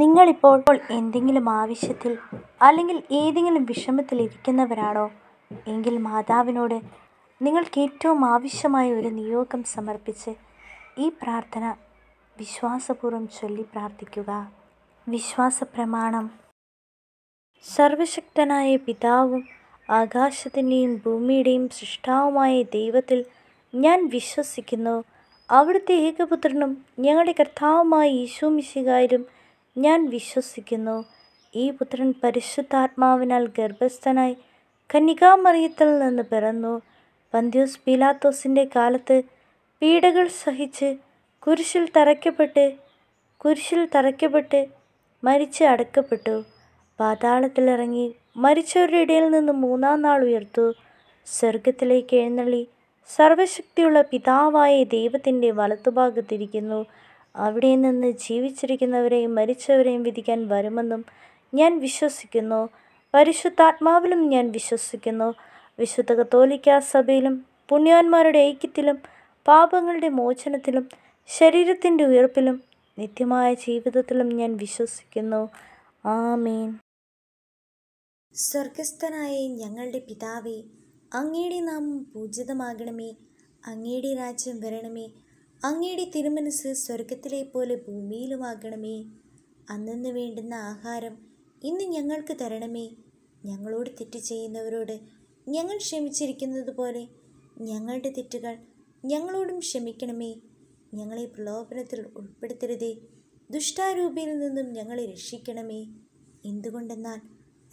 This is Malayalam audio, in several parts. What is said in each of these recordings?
നിങ്ങളിപ്പോൾ എന്തെങ്കിലും ആവശ്യത്തിൽ അല്ലെങ്കിൽ ഏതെങ്കിലും വിഷമത്തിൽ ഇരിക്കുന്നവരാണോ എങ്കിൽ മാതാവിനോട് നിങ്ങൾക്ക് ഏറ്റവും ആവശ്യമായ ഒരു നിയോഗം സമർപ്പിച്ച് ഈ പ്രാർത്ഥന വിശ്വാസപൂർവ്വം ചൊല്ലി പ്രാർത്ഥിക്കുക വിശ്വാസ പ്രമാണം സർവശക്തനായ പിതാവും ആകാശത്തിൻ്റെയും ഭൂമിയുടെയും സൃഷ്ടാവുമായ ദൈവത്തിൽ ഞാൻ വിശ്വസിക്കുന്നു അവിടുത്തെ ഏകപുത്രനും ഞങ്ങളുടെ കർത്താവുമായ യേശു മിശികാരും ഞാൻ വിശ്വസിക്കുന്നു ഈ പുത്രൻ പരിശുദ്ധാത്മാവിനാൽ ഗർഭസ്ഥനായി കന്യകാമറിയത്തിൽ നിന്ന് പിറന്നു പന്ത്യോസ് പീലാത്തോസിൻ്റെ കാലത്ത് പീഡകൾ സഹിച്ച് കുരിശിൽ തറയ്ക്കപ്പെട്ട് കുരിശിൽ തറയ്ക്കപ്പെട്ട് മരിച്ച് അടക്കപ്പെട്ടു പാതാളത്തിലിറങ്ങി മരിച്ചവരുടെ ഇടയിൽ നിന്ന് മൂന്നാം നാൾ ഉയർത്തു സ്വർഗത്തിലേക്ക് എഴുന്നള്ളി സർവശക്തിയുള്ള പിതാവായ ദൈവത്തിൻ്റെ വലത്തുഭാഗത്തിരിക്കുന്നു അവിടെ നിന്ന് ജീവിച്ചിരിക്കുന്നവരെയും മരിച്ചവരെയും വിധിക്കാൻ വരുമെന്നും ഞാൻ വിശ്വസിക്കുന്നു പരിശുദ്ധാത്മാവിലും ഞാൻ വിശ്വസിക്കുന്നു വിശുദ്ധ കത്തോലിക്ക സഭയിലും പുണ്യാന്മാരുടെ ഐക്യത്തിലും പാപങ്ങളുടെ മോചനത്തിലും ശരീരത്തിൻ്റെ ഉയർപ്പിലും നിത്യമായ ജീവിതത്തിലും ഞാൻ വിശ്വസിക്കുന്നു ആമീൻ സ്വർഗസ്ഥനായ ഞങ്ങളുടെ പിതാവേ അങ്ങയുടെ നാമം പൂജിതമാകണമേ അങ്ങയുടെ രാജ്യം വരണമേ അങ്ങയുടെ തിരുമനസ് സ്വർഗത്തിലെ പോലെ ഭൂമിയിലുമാകണമേ അന്നു വേണ്ടുന്ന ആഹാരം ഇന്ന് ഞങ്ങൾക്ക് തരണമേ ഞങ്ങളോട് തെറ്റ് ചെയ്യുന്നവരോട് ഞങ്ങൾ ക്ഷമിച്ചിരിക്കുന്നത് പോലെ ഞങ്ങളുടെ തെറ്റുകൾ ഞങ്ങളോടും ക്ഷമിക്കണമേ ഞങ്ങളെ പ്രലോഭനത്തിൽ ഉൾപ്പെടുത്തരുതേ ദുഷ്ടാരൂപിയിൽ നിന്നും ഞങ്ങളെ രക്ഷിക്കണമേ എന്തുകൊണ്ടെന്നാൽ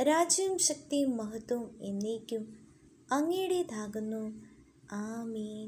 രാജ്യവും ശക്തിയും മഹത്വവും എന്നേക്കും അങ്ങയുടേതാകുന്നു ആമീൻ